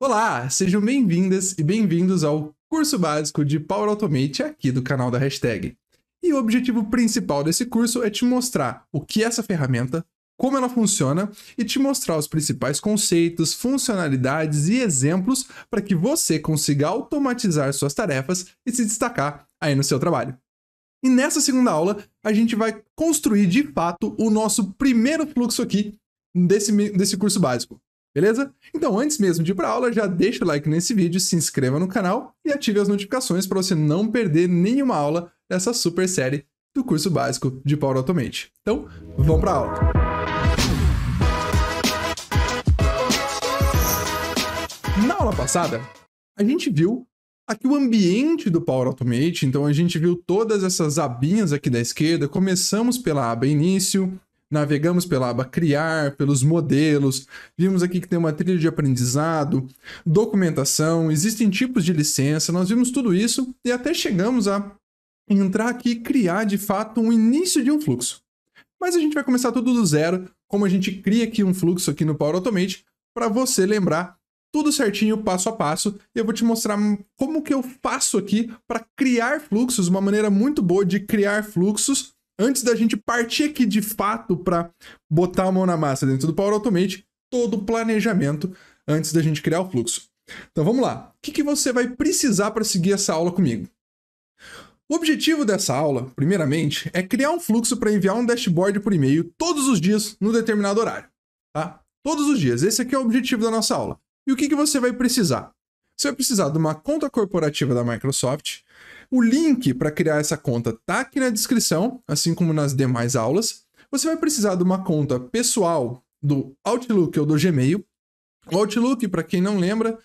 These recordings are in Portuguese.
Olá, sejam bem-vindas e bem-vindos ao curso básico de Power Automate aqui do canal da Hashtag. E o objetivo principal desse curso é te mostrar o que é essa ferramenta, como ela funciona e te mostrar os principais conceitos, funcionalidades e exemplos para que você consiga automatizar suas tarefas e se destacar aí no seu trabalho. E nessa segunda aula, a gente vai construir de fato o nosso primeiro fluxo aqui desse, desse curso básico beleza? Então, antes mesmo de ir para aula, já deixa o like nesse vídeo, se inscreva no canal e ative as notificações para você não perder nenhuma aula dessa super série do curso básico de Power Automate. Então, vamos para aula. Na aula passada, a gente viu aqui o ambiente do Power Automate, então a gente viu todas essas abinhas aqui da esquerda, começamos pela aba início, navegamos pela aba Criar, pelos modelos, vimos aqui que tem uma trilha de aprendizado, documentação, existem tipos de licença, nós vimos tudo isso e até chegamos a entrar aqui e criar de fato um início de um fluxo. Mas a gente vai começar tudo do zero, como a gente cria aqui um fluxo aqui no Power Automate, para você lembrar tudo certinho, passo a passo, e eu vou te mostrar como que eu faço aqui para criar fluxos, uma maneira muito boa de criar fluxos antes da gente partir aqui de fato para botar a mão na massa dentro do Power Automate, todo o planejamento antes da gente criar o fluxo. Então vamos lá. O que, que você vai precisar para seguir essa aula comigo? O objetivo dessa aula, primeiramente, é criar um fluxo para enviar um dashboard por e-mail todos os dias no determinado horário. Tá? Todos os dias. Esse aqui é o objetivo da nossa aula. E o que, que você vai precisar? Você vai precisar de uma conta corporativa da Microsoft, o link para criar essa conta está aqui na descrição, assim como nas demais aulas. Você vai precisar de uma conta pessoal do Outlook ou do Gmail. O Outlook, para quem não lembra,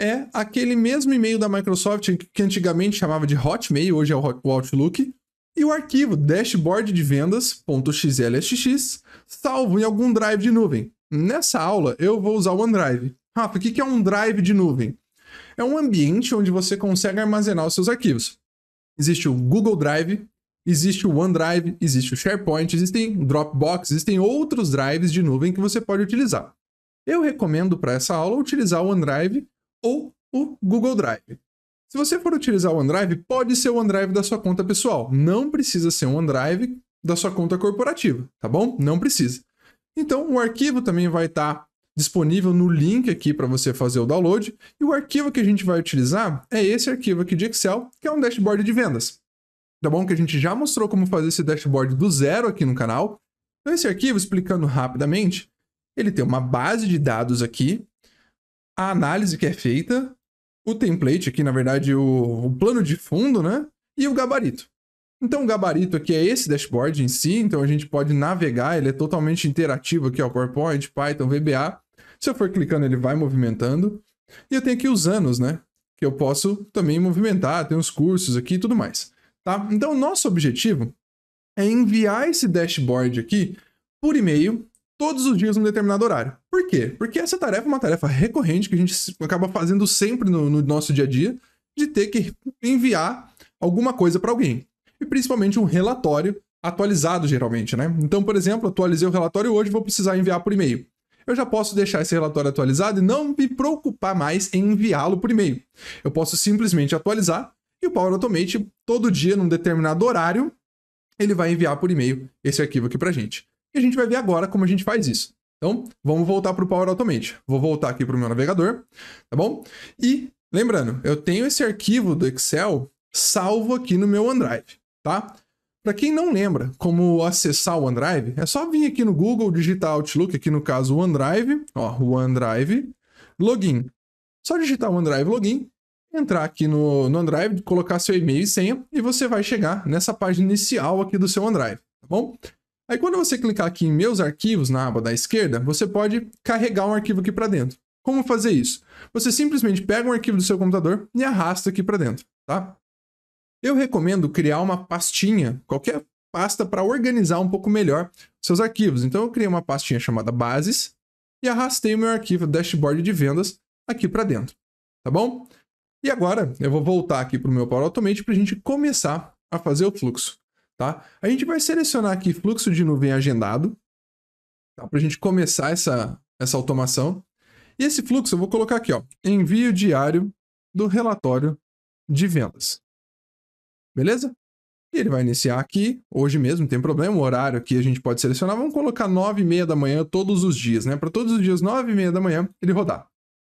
é aquele mesmo e-mail da Microsoft que antigamente chamava de Hotmail, hoje é o Outlook, e o arquivo dashboard de vendas.xlsx salvo em algum drive de nuvem. Nessa aula eu vou usar o OneDrive. Rafa, o que é um drive de nuvem? É um ambiente onde você consegue armazenar os seus arquivos existe o Google Drive, existe o OneDrive, existe o SharePoint, existem Dropbox, existem outros drives de nuvem que você pode utilizar. Eu recomendo para essa aula utilizar o OneDrive ou o Google Drive. Se você for utilizar o OneDrive, pode ser o OneDrive da sua conta pessoal. Não precisa ser um OneDrive da sua conta corporativa, tá bom? Não precisa. Então, o arquivo também vai estar tá disponível no link aqui para você fazer o download. E o arquivo que a gente vai utilizar é esse arquivo aqui de Excel, que é um dashboard de vendas. Tá bom? Que a gente já mostrou como fazer esse dashboard do zero aqui no canal. Então, esse arquivo, explicando rapidamente, ele tem uma base de dados aqui, a análise que é feita, o template aqui, na verdade, o, o plano de fundo, né? E o gabarito. Então, o gabarito aqui é esse dashboard em si, então a gente pode navegar, ele é totalmente interativo aqui, ó, PowerPoint, Python, VBA. Se eu for clicando, ele vai movimentando. E eu tenho aqui os anos, né? Que eu posso também movimentar, tem os cursos aqui e tudo mais. Tá? Então, nosso objetivo é enviar esse dashboard aqui por e-mail todos os dias num determinado horário. Por quê? Porque essa tarefa é uma tarefa recorrente que a gente acaba fazendo sempre no, no nosso dia a dia, de ter que enviar alguma coisa para alguém. E principalmente um relatório atualizado, geralmente, né? Então, por exemplo, atualizei o relatório hoje, vou precisar enviar por e-mail eu já posso deixar esse relatório atualizado e não me preocupar mais em enviá-lo por e-mail. Eu posso simplesmente atualizar e o Power Automate, todo dia, num determinado horário, ele vai enviar por e-mail esse arquivo aqui para gente. E a gente vai ver agora como a gente faz isso. Então, vamos voltar para o Power Automate. Vou voltar aqui para o meu navegador, tá bom? E, lembrando, eu tenho esse arquivo do Excel salvo aqui no meu OneDrive, tá? Para quem não lembra como acessar o OneDrive, é só vir aqui no Google, digitar Outlook, aqui no caso o OneDrive, ó, OneDrive, login. Só digitar o OneDrive login, entrar aqui no, no OneDrive, colocar seu e-mail e senha e você vai chegar nessa página inicial aqui do seu OneDrive, tá bom? Aí quando você clicar aqui em meus arquivos na aba da esquerda, você pode carregar um arquivo aqui para dentro. Como fazer isso? Você simplesmente pega um arquivo do seu computador e arrasta aqui para dentro, tá? Eu recomendo criar uma pastinha, qualquer pasta para organizar um pouco melhor seus arquivos. Então eu criei uma pastinha chamada bases e arrastei o meu arquivo dashboard de vendas aqui para dentro, tá bom? E agora eu vou voltar aqui para o meu Power Automate para a gente começar a fazer o fluxo, tá? A gente vai selecionar aqui fluxo de nuvem agendado, tá? para a gente começar essa, essa automação. E esse fluxo eu vou colocar aqui, ó, envio diário do relatório de vendas beleza? E ele vai iniciar aqui, hoje mesmo, não tem problema, o horário aqui a gente pode selecionar. Vamos colocar 9 e meia da manhã todos os dias, né? Para todos os dias, 9 e meia da manhã, ele rodar.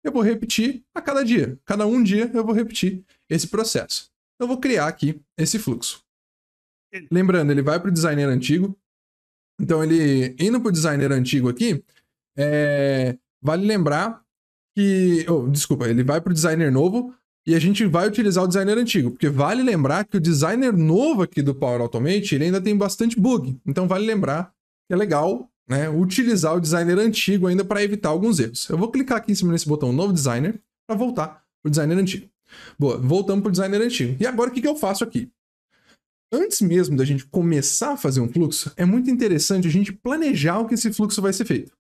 Eu vou repetir a cada dia. Cada um dia eu vou repetir esse processo. Eu vou criar aqui esse fluxo. Lembrando, ele vai para o designer antigo. Então, ele indo para o designer antigo aqui, é... vale lembrar que. Oh, desculpa, ele vai para o designer novo, e a gente vai utilizar o designer antigo, porque vale lembrar que o designer novo aqui do Power Automate, ele ainda tem bastante bug. Então vale lembrar que é legal né, utilizar o designer antigo ainda para evitar alguns erros. Eu vou clicar aqui em cima nesse botão novo designer para voltar para o designer antigo. Boa, voltamos para o designer antigo. E agora o que, que eu faço aqui? Antes mesmo da gente começar a fazer um fluxo, é muito interessante a gente planejar o que esse fluxo vai ser feito,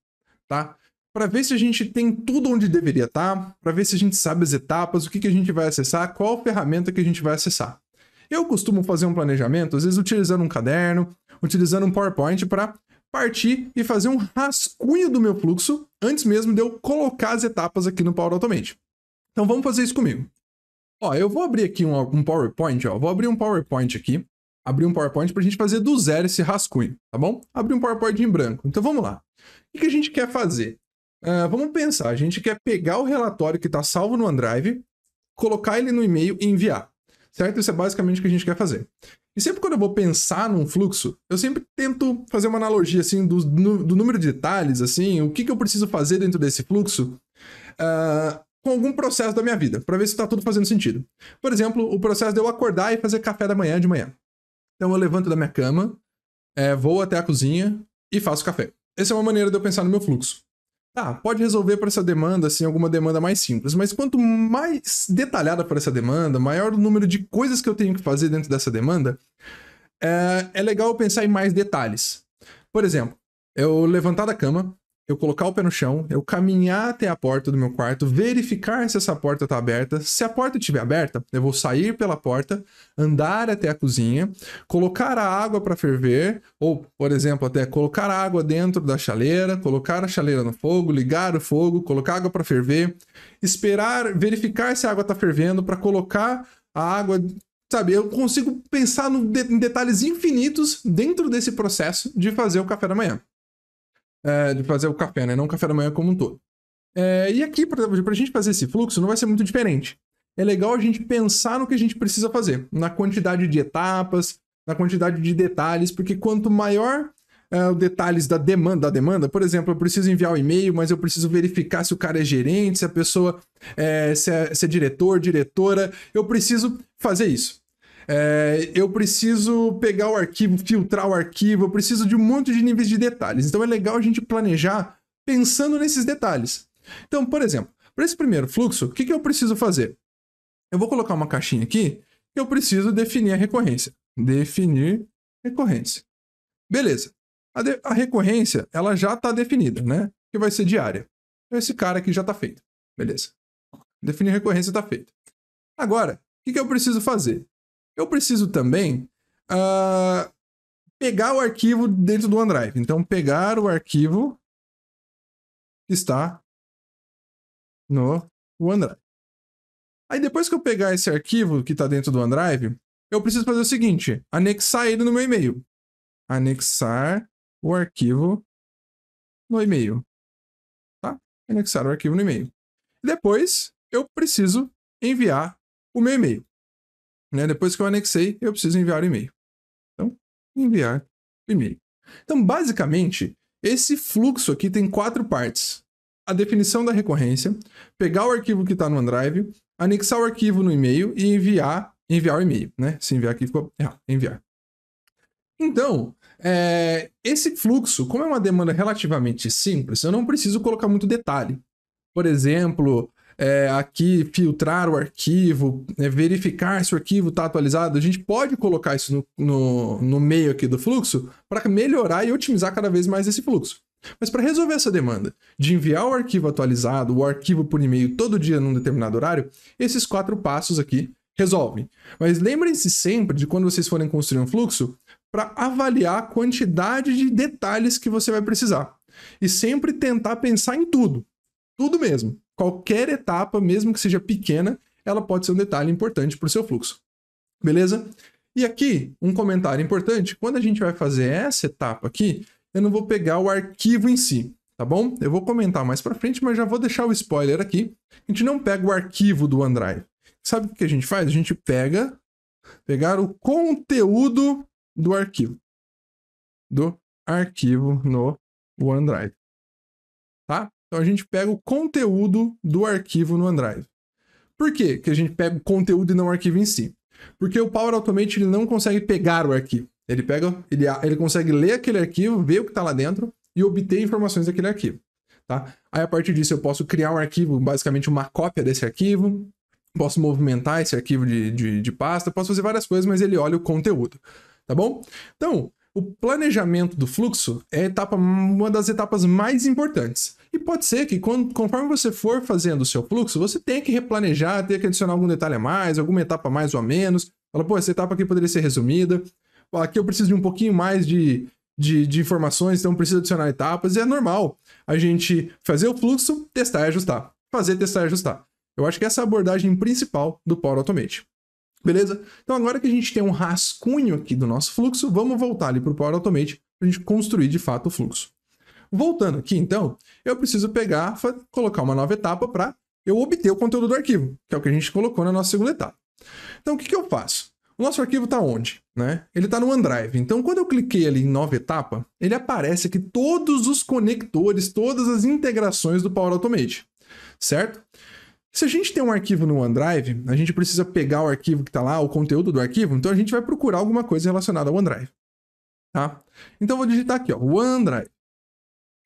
tá? para ver se a gente tem tudo onde deveria estar, tá, para ver se a gente sabe as etapas, o que, que a gente vai acessar, qual ferramenta que a gente vai acessar. Eu costumo fazer um planejamento, às vezes utilizando um caderno, utilizando um PowerPoint para partir e fazer um rascunho do meu fluxo antes mesmo de eu colocar as etapas aqui no Power Automate. Então vamos fazer isso comigo. Ó, eu vou abrir aqui um, um PowerPoint, ó, vou abrir um PowerPoint aqui, abrir um PowerPoint para a gente fazer do zero esse rascunho, tá bom? Abrir um PowerPoint em branco. Então vamos lá. O que a gente quer fazer? Uh, vamos pensar, a gente quer pegar o relatório que está salvo no OneDrive, colocar ele no e-mail e enviar. Certo? Isso é basicamente o que a gente quer fazer. E sempre quando eu vou pensar num fluxo, eu sempre tento fazer uma analogia assim do, do número de detalhes, assim, o que, que eu preciso fazer dentro desse fluxo uh, com algum processo da minha vida, para ver se está tudo fazendo sentido. Por exemplo, o processo de eu acordar e fazer café da manhã de manhã. Então eu levanto da minha cama, é, vou até a cozinha e faço café. Essa é uma maneira de eu pensar no meu fluxo. Tá, pode resolver para essa demanda, assim, alguma demanda mais simples, mas quanto mais detalhada para essa demanda, maior o número de coisas que eu tenho que fazer dentro dessa demanda, é, é legal pensar em mais detalhes. Por exemplo, eu levantar da cama, eu colocar o pé no chão, eu caminhar até a porta do meu quarto, verificar se essa porta está aberta. Se a porta estiver aberta, eu vou sair pela porta, andar até a cozinha, colocar a água para ferver, ou, por exemplo, até colocar a água dentro da chaleira, colocar a chaleira no fogo, ligar o fogo, colocar a água para ferver, esperar, verificar se a água está fervendo para colocar a água Sabe, eu consigo pensar no de em detalhes infinitos dentro desse processo de fazer o café da manhã é, de fazer o café, né? Não o café da manhã como um todo. É, e aqui, para a gente fazer esse fluxo, não vai ser muito diferente. É legal a gente pensar no que a gente precisa fazer, na quantidade de etapas, na quantidade de detalhes, porque quanto maior é, os detalhes da demanda, da demanda, por exemplo, eu preciso enviar o um e-mail, mas eu preciso verificar se o cara é gerente, se a pessoa é, se, é, se é diretor, diretora, eu preciso fazer isso. É, eu preciso pegar o arquivo, filtrar o arquivo, eu preciso de um monte de níveis de detalhes. Então é legal a gente planejar pensando nesses detalhes. Então, por exemplo, para esse primeiro fluxo, o que, que eu preciso fazer? Eu vou colocar uma caixinha aqui, eu preciso definir a recorrência. Definir recorrência. Beleza. A, de, a recorrência, ela já está definida, né? Que vai ser diária. Então, esse cara aqui já está feito. Beleza. Definir recorrência está feito. Agora, o que, que eu preciso fazer? Eu preciso também uh, pegar o arquivo dentro do OneDrive. Então, pegar o arquivo que está no OneDrive. Aí, depois que eu pegar esse arquivo que está dentro do OneDrive, eu preciso fazer o seguinte: anexar ele no meu e-mail. Anexar o arquivo no e-mail. Tá? Anexar o arquivo no e-mail. Depois, eu preciso enviar o meu e-mail. Né? Depois que eu anexei, eu preciso enviar o e-mail. Então, enviar o e-mail. Então, basicamente, esse fluxo aqui tem quatro partes. A definição da recorrência, pegar o arquivo que está no OneDrive, anexar o arquivo no e-mail e enviar, enviar o e-mail. Né? Se enviar aqui ficou errado, enviar. Então, é, esse fluxo, como é uma demanda relativamente simples, eu não preciso colocar muito detalhe. Por exemplo, é, aqui filtrar o arquivo, é, verificar se o arquivo está atualizado. A gente pode colocar isso no, no, no meio aqui do fluxo para melhorar e otimizar cada vez mais esse fluxo. Mas para resolver essa demanda de enviar o arquivo atualizado, o arquivo por e-mail todo dia num determinado horário, esses quatro passos aqui resolvem. Mas lembrem-se sempre de quando vocês forem construir um fluxo para avaliar a quantidade de detalhes que você vai precisar. E sempre tentar pensar em tudo. Tudo mesmo. Qualquer etapa, mesmo que seja pequena, ela pode ser um detalhe importante para o seu fluxo. Beleza? E aqui, um comentário importante: quando a gente vai fazer essa etapa aqui, eu não vou pegar o arquivo em si, tá bom? Eu vou comentar mais para frente, mas já vou deixar o spoiler aqui. A gente não pega o arquivo do OneDrive. Sabe o que a gente faz? A gente pega pegar o conteúdo do arquivo do arquivo no OneDrive. Então a gente pega o conteúdo do arquivo no OneDrive. Por que que a gente pega o conteúdo e não o arquivo em si? Porque o Power Automate ele não consegue pegar o arquivo. Ele pega, ele, ele consegue ler aquele arquivo, ver o que está lá dentro e obter informações daquele arquivo. Tá? Aí a partir disso eu posso criar um arquivo, basicamente uma cópia desse arquivo, posso movimentar esse arquivo de, de, de pasta, posso fazer várias coisas, mas ele olha o conteúdo, tá bom? Então, o planejamento do fluxo é etapa, uma das etapas mais importantes. E pode ser que quando, conforme você for fazendo o seu fluxo, você tenha que replanejar, tenha que adicionar algum detalhe a mais, alguma etapa a mais ou a menos. Fala, pô, essa etapa aqui poderia ser resumida. aqui eu preciso de um pouquinho mais de, de, de informações, então preciso adicionar etapas. E é normal a gente fazer o fluxo, testar e ajustar. Fazer, testar e ajustar. Eu acho que essa é a abordagem principal do Power Automate. Beleza? Então agora que a gente tem um rascunho aqui do nosso fluxo, vamos voltar ali para o Power Automate para a gente construir de fato o fluxo. Voltando aqui, então, eu preciso pegar, colocar uma nova etapa para eu obter o conteúdo do arquivo, que é o que a gente colocou na nossa segunda etapa. Então, o que, que eu faço? O nosso arquivo está onde? Né? Ele está no OneDrive. Então, quando eu cliquei ali em nova etapa, ele aparece aqui todos os conectores, todas as integrações do Power Automate, certo? Se a gente tem um arquivo no OneDrive, a gente precisa pegar o arquivo que está lá, o conteúdo do arquivo, então a gente vai procurar alguma coisa relacionada ao OneDrive. Tá? Então, eu vou digitar aqui, ó, OneDrive.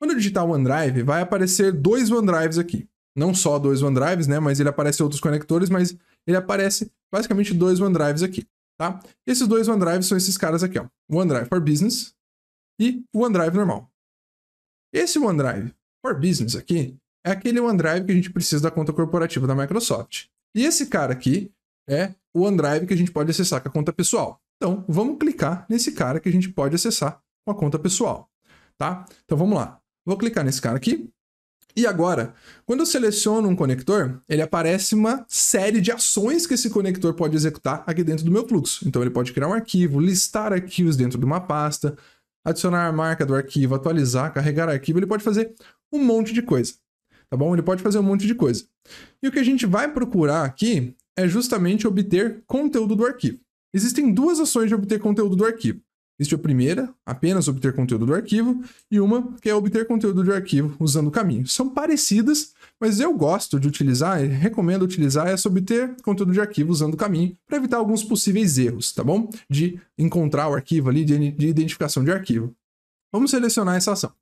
Quando eu digitar OneDrive, vai aparecer dois OneDrives aqui. Não só dois OneDrives, né? Mas ele aparece outros conectores, mas ele aparece basicamente dois OneDrives aqui, tá? esses dois OneDrives são esses caras aqui, ó. O OneDrive for Business e o OneDrive normal. Esse OneDrive for Business aqui é aquele OneDrive que a gente precisa da conta corporativa da Microsoft. E esse cara aqui é o OneDrive que a gente pode acessar com a conta pessoal. Então, vamos clicar nesse cara que a gente pode acessar com a conta pessoal, tá? Então, vamos lá. Vou clicar nesse cara aqui. E agora, quando eu seleciono um conector, ele aparece uma série de ações que esse conector pode executar aqui dentro do meu fluxo. Então ele pode criar um arquivo, listar arquivos dentro de uma pasta, adicionar a marca do arquivo, atualizar, carregar arquivo, ele pode fazer um monte de coisa. Tá bom? Ele pode fazer um monte de coisa. E o que a gente vai procurar aqui é justamente obter conteúdo do arquivo. Existem duas ações de obter conteúdo do arquivo. Existe é a primeira, apenas obter conteúdo do arquivo, e uma que é obter conteúdo do arquivo usando o caminho. São parecidas, mas eu gosto de utilizar recomendo utilizar essa obter conteúdo de arquivo usando o caminho para evitar alguns possíveis erros, tá bom? De encontrar o arquivo ali, de, de identificação de arquivo. Vamos selecionar essa ação.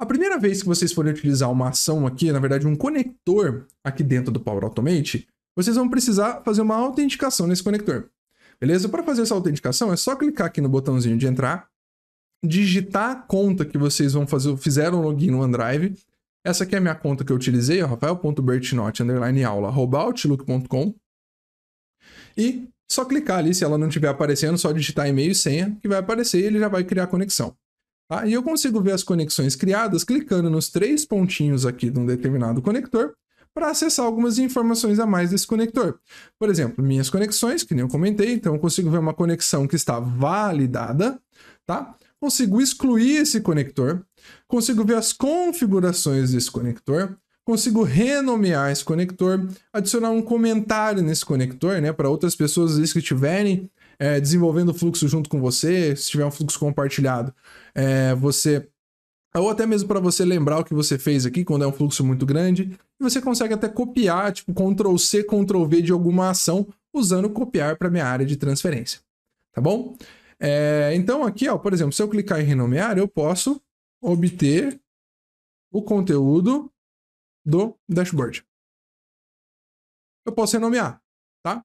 A primeira vez que vocês forem utilizar uma ação aqui, na verdade um conector aqui dentro do Power Automate, vocês vão precisar fazer uma autenticação nesse conector. Beleza? Para fazer essa autenticação, é só clicar aqui no botãozinho de entrar, digitar a conta que vocês vão fazer, fizeram login no OneDrive. Essa aqui é a minha conta que eu utilizei, é E só clicar ali, se ela não estiver aparecendo, só digitar e-mail e senha, que vai aparecer e ele já vai criar a conexão. Tá? E eu consigo ver as conexões criadas clicando nos três pontinhos aqui de um determinado conector para acessar algumas informações a mais desse conector. Por exemplo, minhas conexões, que nem eu comentei, então eu consigo ver uma conexão que está validada, tá? Consigo excluir esse conector, consigo ver as configurações desse conector, consigo renomear esse conector, adicionar um comentário nesse conector, né, para outras pessoas que estiverem é, desenvolvendo o fluxo junto com você, se tiver um fluxo compartilhado, é, você ou até mesmo para você lembrar o que você fez aqui quando é um fluxo muito grande, e você consegue até copiar, tipo Ctrl C, Ctrl V de alguma ação usando copiar para minha área de transferência, tá bom? É, então aqui, ó, por exemplo, se eu clicar em renomear, eu posso obter o conteúdo do dashboard. Eu posso renomear, tá?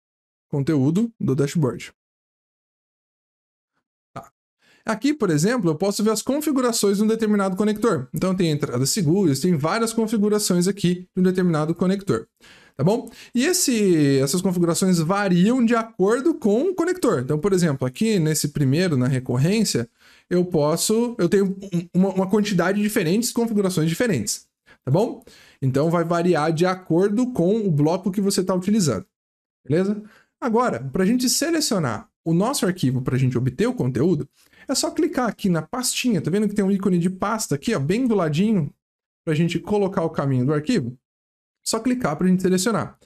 Conteúdo do dashboard. Aqui, por exemplo, eu posso ver as configurações de um determinado conector. Então tem entradas seguras, tem várias configurações aqui de um determinado conector tá bom? E esse, essas configurações variam de acordo com o conector. Então, por exemplo, aqui nesse primeiro, na recorrência, eu posso, eu tenho uma, uma quantidade de diferentes configurações diferentes, tá bom? Então, vai variar de acordo com o bloco que você está utilizando, beleza? Agora, para a gente selecionar o nosso arquivo para a gente obter o conteúdo, é só clicar aqui na pastinha, tá vendo que tem um ícone de pasta aqui, ó, bem do ladinho, para a gente colocar o caminho do arquivo? só clicar para a gente selecionar.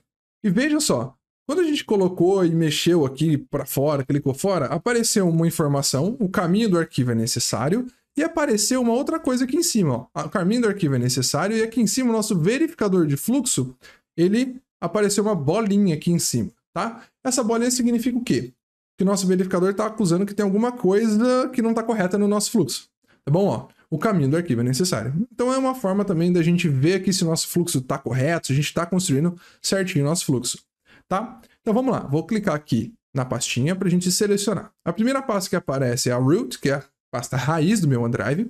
E veja só, quando a gente colocou e mexeu aqui para fora, clicou fora, apareceu uma informação, o caminho do arquivo é necessário, e apareceu uma outra coisa aqui em cima. Ó. O caminho do arquivo é necessário, e aqui em cima o nosso verificador de fluxo, ele apareceu uma bolinha aqui em cima, tá? Essa bolinha significa o quê? que o nosso verificador está acusando que tem alguma coisa que não está correta no nosso fluxo. Tá bom? Ó, o caminho do arquivo é necessário. Então é uma forma também da gente ver aqui se o nosso fluxo está correto, se a gente está construindo certinho o nosso fluxo. Tá? Então vamos lá, vou clicar aqui na pastinha para a gente selecionar. A primeira pasta que aparece é a root, que é a pasta raiz do meu OneDrive.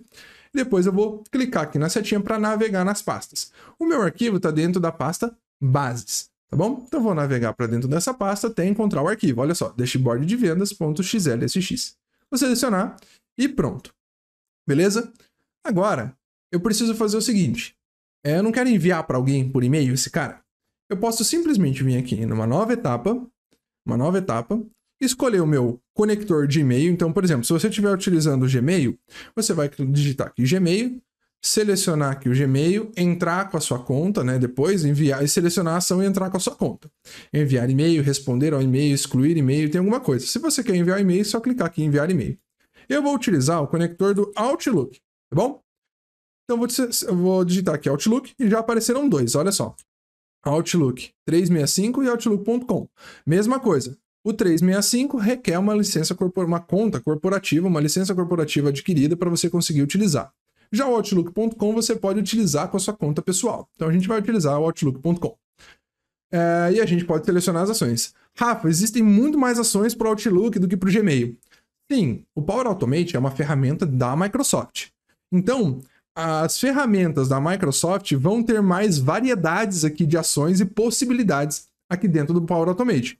Depois eu vou clicar aqui na setinha para navegar nas pastas. O meu arquivo está dentro da pasta bases tá bom? Então vou navegar para dentro dessa pasta até encontrar o arquivo. Olha só, dashboard de vendas.xlsx. Vou selecionar e pronto. Beleza? Agora, eu preciso fazer o seguinte. É, eu não quero enviar para alguém por e-mail esse cara. Eu posso simplesmente vir aqui numa nova etapa, uma nova etapa, escolher o meu conector de e-mail. Então, por exemplo, se você estiver utilizando o Gmail, você vai digitar aqui Gmail, selecionar aqui o Gmail, entrar com a sua conta, né? Depois enviar e selecionar a ação e entrar com a sua conta. Enviar e-mail, responder ao e-mail, excluir e-mail, tem alguma coisa. Se você quer enviar e-mail, é só clicar aqui em enviar e-mail. Eu vou utilizar o conector do Outlook, tá bom? Então vou, vou digitar aqui Outlook e já apareceram dois, olha só. Outlook 365 e Outlook.com. Mesma coisa. O 365 requer uma licença uma conta corporativa, uma licença corporativa adquirida para você conseguir utilizar. Já o Outlook.com você pode utilizar com a sua conta pessoal. Então a gente vai utilizar o Outlook.com. É, e a gente pode selecionar as ações. Rafa, existem muito mais ações para o Outlook do que para o Gmail. Sim, o Power Automate é uma ferramenta da Microsoft. Então, as ferramentas da Microsoft vão ter mais variedades aqui de ações e possibilidades aqui dentro do Power Automate.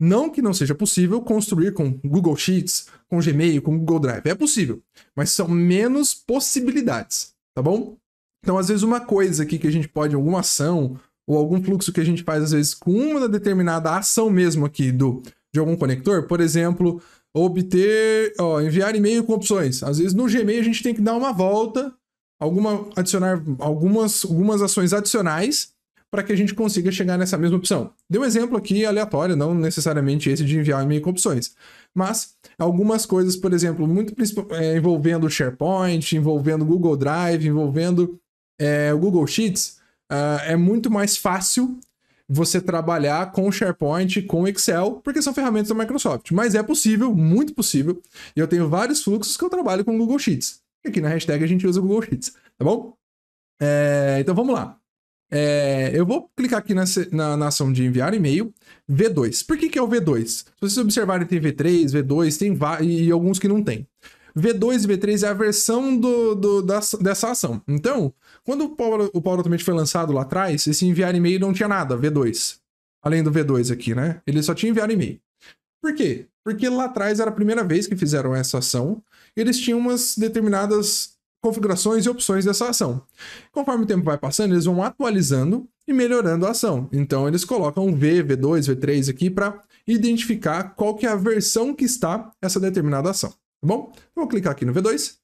Não que não seja possível construir com Google Sheets, com Gmail, com Google Drive. É possível, mas são menos possibilidades, tá bom? Então, às vezes, uma coisa aqui que a gente pode, alguma ação, ou algum fluxo que a gente faz, às vezes, com uma determinada ação mesmo aqui do, de algum conector, por exemplo, obter, ó, enviar e-mail com opções. Às vezes, no Gmail, a gente tem que dar uma volta, alguma, adicionar algumas, algumas ações adicionais para que a gente consiga chegar nessa mesma opção. Deu um exemplo aqui aleatório, não necessariamente esse de enviar e-mail com opções, mas algumas coisas, por exemplo, muito é, envolvendo o SharePoint, envolvendo Google Drive, envolvendo é, o Google Sheets, uh, é muito mais fácil você trabalhar com o SharePoint, com o Excel, porque são ferramentas da Microsoft. Mas é possível, muito possível. E eu tenho vários fluxos que eu trabalho com o Google Sheets. Aqui na hashtag a gente usa o Google Sheets, tá bom? É, então vamos lá. É, eu vou clicar aqui na, na, na ação de enviar e-mail, V2. Por que, que é o V2? Se vocês observarem, tem V3, V2, tem e, alguns que não tem. V2 e V3 é a versão do, do, da, dessa ação. Então, quando o Power, o Power Automate foi lançado lá atrás, esse enviar e-mail não tinha nada, V2. Além do V2 aqui, né? Ele só tinha enviar e-mail. Por quê? Porque lá atrás era a primeira vez que fizeram essa ação. eles tinham umas determinadas configurações e opções dessa ação. Conforme o tempo vai passando, eles vão atualizando e melhorando a ação. Então eles colocam V, V2, V3 aqui para identificar qual que é a versão que está essa determinada ação, tá bom? Vou clicar aqui no V2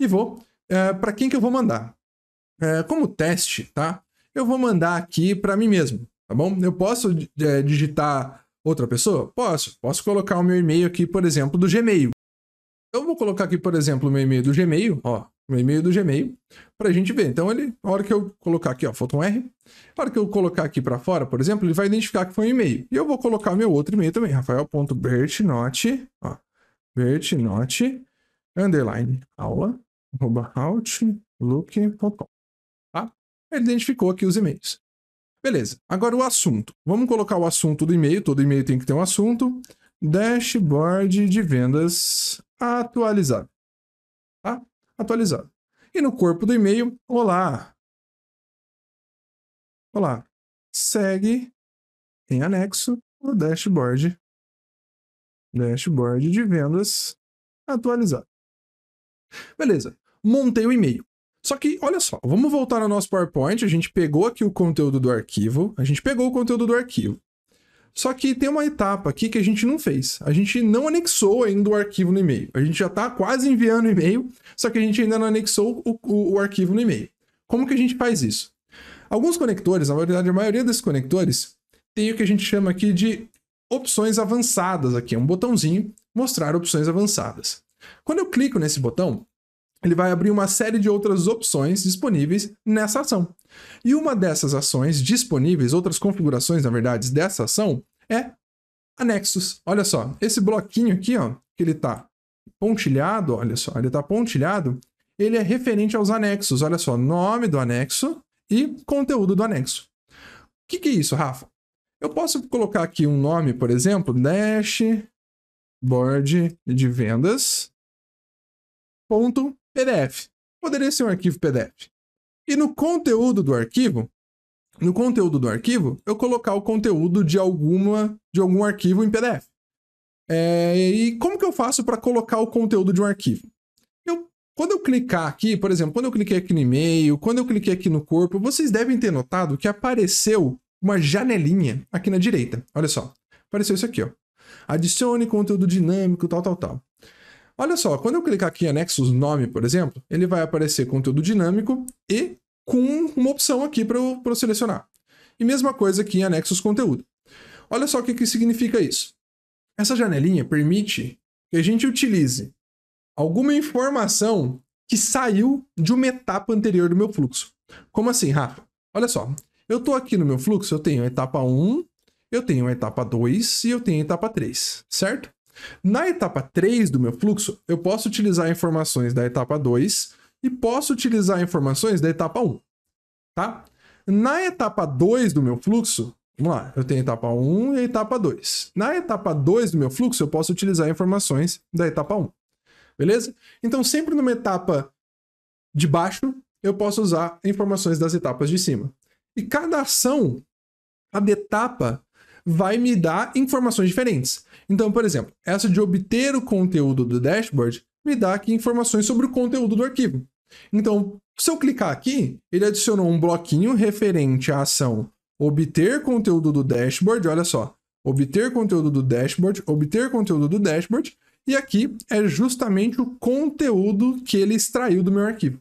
e vou é, para quem que eu vou mandar. É, como teste, tá? Eu vou mandar aqui para mim mesmo, tá bom? Eu posso é, digitar outra pessoa? Posso. Posso colocar o meu e-mail aqui, por exemplo, do Gmail. Então eu vou colocar aqui, por exemplo, o meu e-mail do Gmail, ó, meu e-mail do Gmail, para a gente ver. Então ele, a hora que eu colocar aqui, ó, Photon R, a hora que eu colocar aqui para fora, por exemplo, ele vai identificar que foi um e-mail. E eu vou colocar meu outro e-mail também, rafael.bertinotti, ó, bertnote underline, aula, arroba outlook.com, tá? Ele identificou aqui os e-mails. Beleza, agora o assunto. Vamos colocar o assunto do e-mail, todo e-mail tem que ter um assunto. Dashboard de vendas atualizado. Tá? Atualizado. E no corpo do e-mail, olá. Olá. Segue em anexo o dashboard. Dashboard de vendas atualizado. Beleza. Montei o e-mail. Só que, olha só, vamos voltar ao nosso PowerPoint. A gente pegou aqui o conteúdo do arquivo. A gente pegou o conteúdo do arquivo. Só que tem uma etapa aqui que a gente não fez. A gente não anexou ainda o arquivo no e-mail. A gente já está quase enviando o e-mail, só que a gente ainda não anexou o, o, o arquivo no e-mail. Como que a gente faz isso? Alguns conectores, na verdade a maioria desses conectores, tem o que a gente chama aqui de opções avançadas aqui, é um botãozinho mostrar opções avançadas. Quando eu clico nesse botão, ele vai abrir uma série de outras opções disponíveis nessa ação. E uma dessas ações disponíveis, outras configurações, na verdade, dessa ação é anexos. Olha só, esse bloquinho aqui, ó, que ele está pontilhado, olha só, ele está pontilhado, ele é referente aos anexos. Olha só, nome do anexo e conteúdo do anexo. O que, que é isso, Rafa? Eu posso colocar aqui um nome, por exemplo, dashboard de vendas ponto PDF. Poderia ser um arquivo PDF e no conteúdo do arquivo, no conteúdo do arquivo, eu colocar o conteúdo de alguma de algum arquivo em PDF. É, e como que eu faço para colocar o conteúdo de um arquivo? Eu, quando eu clicar aqui, por exemplo, quando eu cliquei aqui no e-mail, quando eu cliquei aqui no corpo, vocês devem ter notado que apareceu uma janelinha aqui na direita. Olha só, apareceu isso aqui, ó. Adicione conteúdo dinâmico, tal, tal, tal. Olha só, quando eu clicar aqui em anexos nome, por exemplo, ele vai aparecer conteúdo dinâmico e com uma opção aqui para eu, eu selecionar. E mesma coisa aqui em anexos conteúdo. Olha só o que, que significa isso. Essa janelinha permite que a gente utilize alguma informação que saiu de uma etapa anterior do meu fluxo. Como assim, Rafa? Olha só, eu estou aqui no meu fluxo, eu tenho a etapa 1, eu tenho a etapa 2 e eu tenho a etapa 3, certo? Na etapa 3 do meu fluxo, eu posso utilizar informações da etapa 2 e posso utilizar informações da etapa 1, tá? Na etapa 2 do meu fluxo, vamos lá, eu tenho a etapa 1 e a etapa 2. Na etapa 2 do meu fluxo, eu posso utilizar informações da etapa 1, beleza? Então, sempre numa etapa de baixo, eu posso usar informações das etapas de cima. E cada ação, cada etapa, vai me dar informações diferentes. Então, por exemplo, essa de obter o conteúdo do dashboard me dá aqui informações sobre o conteúdo do arquivo. Então, se eu clicar aqui, ele adicionou um bloquinho referente à ação obter conteúdo do dashboard, olha só, obter conteúdo do dashboard, obter conteúdo do dashboard, e aqui é justamente o conteúdo que ele extraiu do meu arquivo.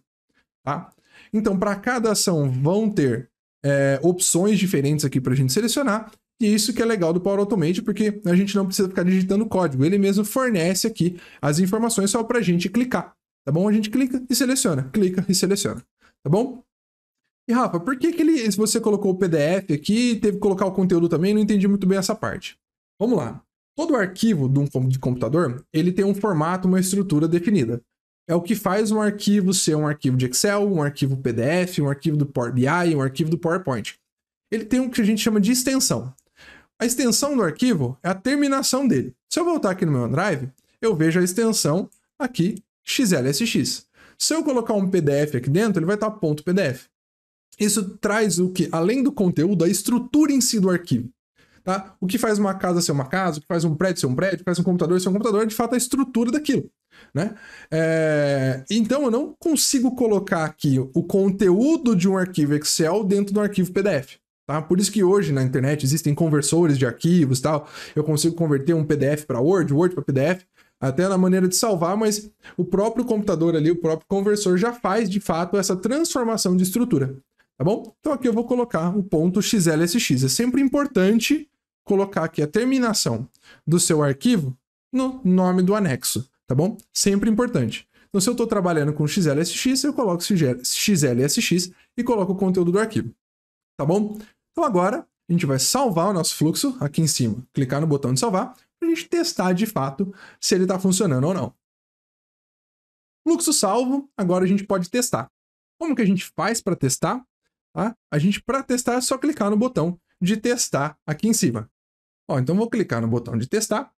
Tá? Então, para cada ação vão ter é, opções diferentes aqui para a gente selecionar, e isso que é legal do Power Automate, porque a gente não precisa ficar digitando código. Ele mesmo fornece aqui as informações só para a gente clicar. Tá bom? A gente clica e seleciona, clica e seleciona. Tá bom? E Rafa, por que, que ele, você colocou o PDF aqui teve que colocar o conteúdo também? Não entendi muito bem essa parte. Vamos lá. Todo arquivo de um computador ele tem um formato, uma estrutura definida. É o que faz um arquivo ser um arquivo de Excel, um arquivo PDF, um arquivo do Power BI, um arquivo do PowerPoint. Ele tem o que a gente chama de extensão. A extensão do arquivo é a terminação dele. Se eu voltar aqui no meu OneDrive, eu vejo a extensão aqui xlsx. Se eu colocar um PDF aqui dentro, ele vai estar ponto .pdf. Isso traz o que? Além do conteúdo, a estrutura em si do arquivo. Tá? O que faz uma casa ser uma casa, o que faz um prédio ser um prédio, o que faz um computador ser um computador, é de fato a estrutura daquilo. Né? É... Então eu não consigo colocar aqui o conteúdo de um arquivo Excel dentro do arquivo PDF. Tá? Por isso que hoje na internet existem conversores de arquivos tal. Eu consigo converter um PDF para Word, Word para PDF, até na maneira de salvar, mas o próprio computador ali, o próprio conversor já faz de fato essa transformação de estrutura. Tá bom? Então aqui eu vou colocar o ponto .xlsx. É sempre importante colocar aqui a terminação do seu arquivo no nome do anexo, tá bom? Sempre importante. Então se eu estou trabalhando com xlsx, eu coloco xlsx e coloco o conteúdo do arquivo tá bom? Então agora a gente vai salvar o nosso fluxo aqui em cima, clicar no botão de salvar, para a gente testar de fato se ele está funcionando ou não. Fluxo salvo, agora a gente pode testar. Como que a gente faz para testar? Tá? A gente, para testar, é só clicar no botão de testar aqui em cima. Ó, então vou clicar no botão de testar,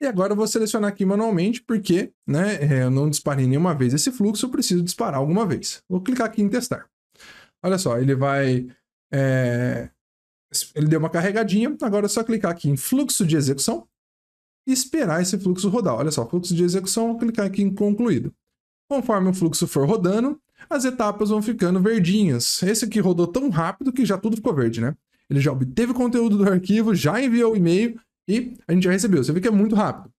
e agora eu vou selecionar aqui manualmente, porque né, eh, eu não disparei nenhuma vez esse fluxo, eu preciso disparar alguma vez. Vou clicar aqui em testar. Olha só, ele vai é, ele deu uma carregadinha, agora é só clicar aqui em fluxo de execução e esperar esse fluxo rodar. Olha só, fluxo de execução, clicar aqui em concluído. Conforme o fluxo for rodando, as etapas vão ficando verdinhas. Esse aqui rodou tão rápido que já tudo ficou verde, né? Ele já obteve o conteúdo do arquivo, já enviou o e-mail e a gente já recebeu. Você vê que é muito rápido.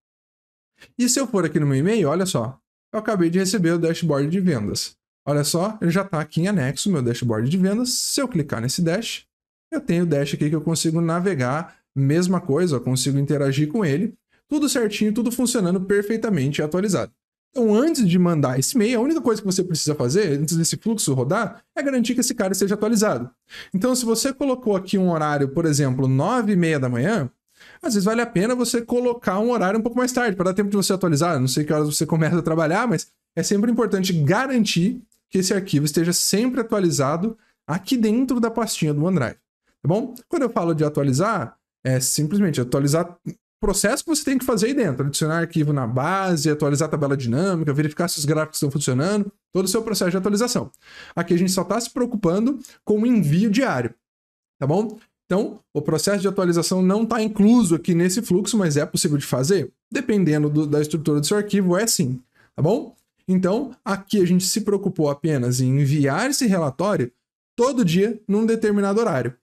E se eu for aqui no meu e-mail, olha só, eu acabei de receber o dashboard de vendas. Olha só, ele já está aqui em anexo, meu dashboard de vendas. Se eu clicar nesse dash, eu tenho o dash aqui que eu consigo navegar, mesma coisa, eu consigo interagir com ele, tudo certinho, tudo funcionando perfeitamente atualizado. Então, antes de mandar esse e-mail, a única coisa que você precisa fazer, antes desse fluxo rodar, é garantir que esse cara seja atualizado. Então, se você colocou aqui um horário, por exemplo, 9 e meia da manhã, às vezes vale a pena você colocar um horário um pouco mais tarde, para dar tempo de você atualizar. Não sei que horas você começa a trabalhar, mas é sempre importante garantir que esse arquivo esteja sempre atualizado aqui dentro da pastinha do OneDrive. Tá bom? Quando eu falo de atualizar, é simplesmente atualizar o processo que você tem que fazer aí dentro. Adicionar arquivo na base, atualizar a tabela dinâmica, verificar se os gráficos estão funcionando, todo o seu processo de atualização. Aqui a gente só está se preocupando com o envio diário. Tá bom? Então, o processo de atualização não está incluso aqui nesse fluxo, mas é possível de fazer? Dependendo do, da estrutura do seu arquivo, é sim, tá bom? Então, aqui a gente se preocupou apenas em enviar esse relatório todo dia num determinado horário.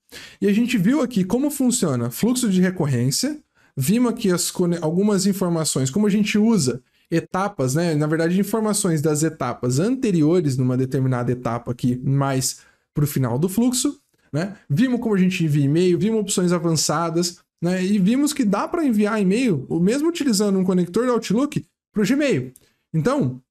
E a gente viu aqui como funciona fluxo de recorrência, vimos aqui as, algumas informações, como a gente usa etapas, né? Na verdade, informações das etapas anteriores numa determinada etapa aqui, mais para o final do fluxo, né? Vimos como a gente envia e-mail, vimos opções avançadas, né? E vimos que dá para enviar e-mail, mesmo utilizando um conector do Outlook, para o Gmail. Então,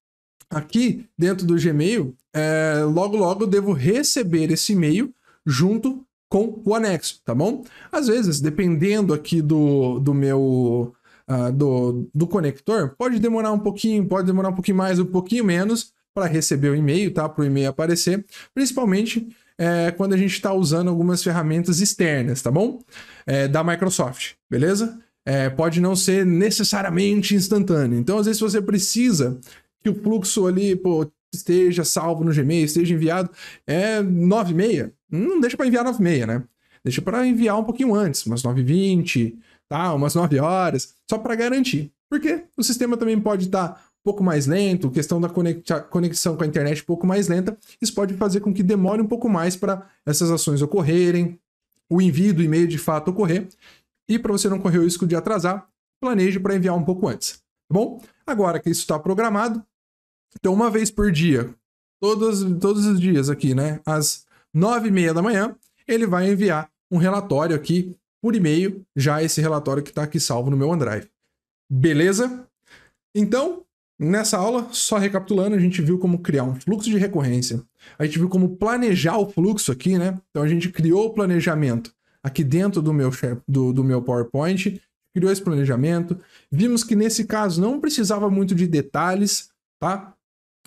aqui dentro do Gmail, é, logo logo devo receber esse e-mail junto com o anexo, tá bom? Às vezes, dependendo aqui do, do meu uh, do, do conector, pode demorar um pouquinho, pode demorar um pouquinho mais, um pouquinho menos para receber o e-mail, tá? Para o e-mail aparecer, principalmente é, quando a gente está usando algumas ferramentas externas, tá bom? É, da Microsoft, beleza? É, pode não ser necessariamente instantâneo. Então, às vezes, você precisa que o fluxo ali, pô, esteja salvo no Gmail, esteja enviado é 9h30. Não deixa para enviar 9h30, né? Deixa para enviar um pouquinho antes, umas 9h20, tá? umas 9 horas, só para garantir. Porque o sistema também pode estar tá um pouco mais lento, questão da conexão com a internet um pouco mais lenta. Isso pode fazer com que demore um pouco mais para essas ações ocorrerem, o envio do e-mail de fato ocorrer. E para você não correr o risco de atrasar, planeje para enviar um pouco antes. Tá bom? Agora que isso está programado, então, uma vez por dia, todos, todos os dias aqui, né? Às nove e meia da manhã, ele vai enviar um relatório aqui por e-mail, já esse relatório que está aqui salvo no meu OneDrive. Beleza? Então, nessa aula, só recapitulando, a gente viu como criar um fluxo de recorrência, a gente viu como planejar o fluxo aqui, né? Então, a gente criou o planejamento aqui dentro do meu, do, do meu PowerPoint, criou esse planejamento, vimos que nesse caso não precisava muito de detalhes, tá?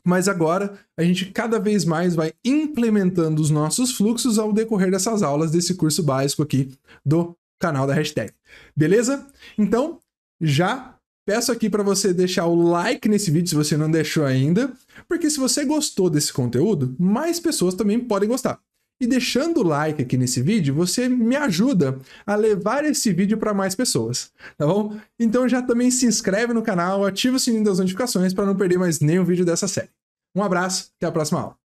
Mas agora a gente cada vez mais vai implementando os nossos fluxos ao decorrer dessas aulas desse curso básico aqui do canal da hashtag. Beleza? Então, já Peço aqui para você deixar o like nesse vídeo se você não deixou ainda, porque se você gostou desse conteúdo, mais pessoas também podem gostar. E deixando o like aqui nesse vídeo, você me ajuda a levar esse vídeo para mais pessoas, tá bom? Então já também se inscreve no canal, ativa o sininho das notificações para não perder mais nenhum vídeo dessa série. Um abraço, até a próxima aula.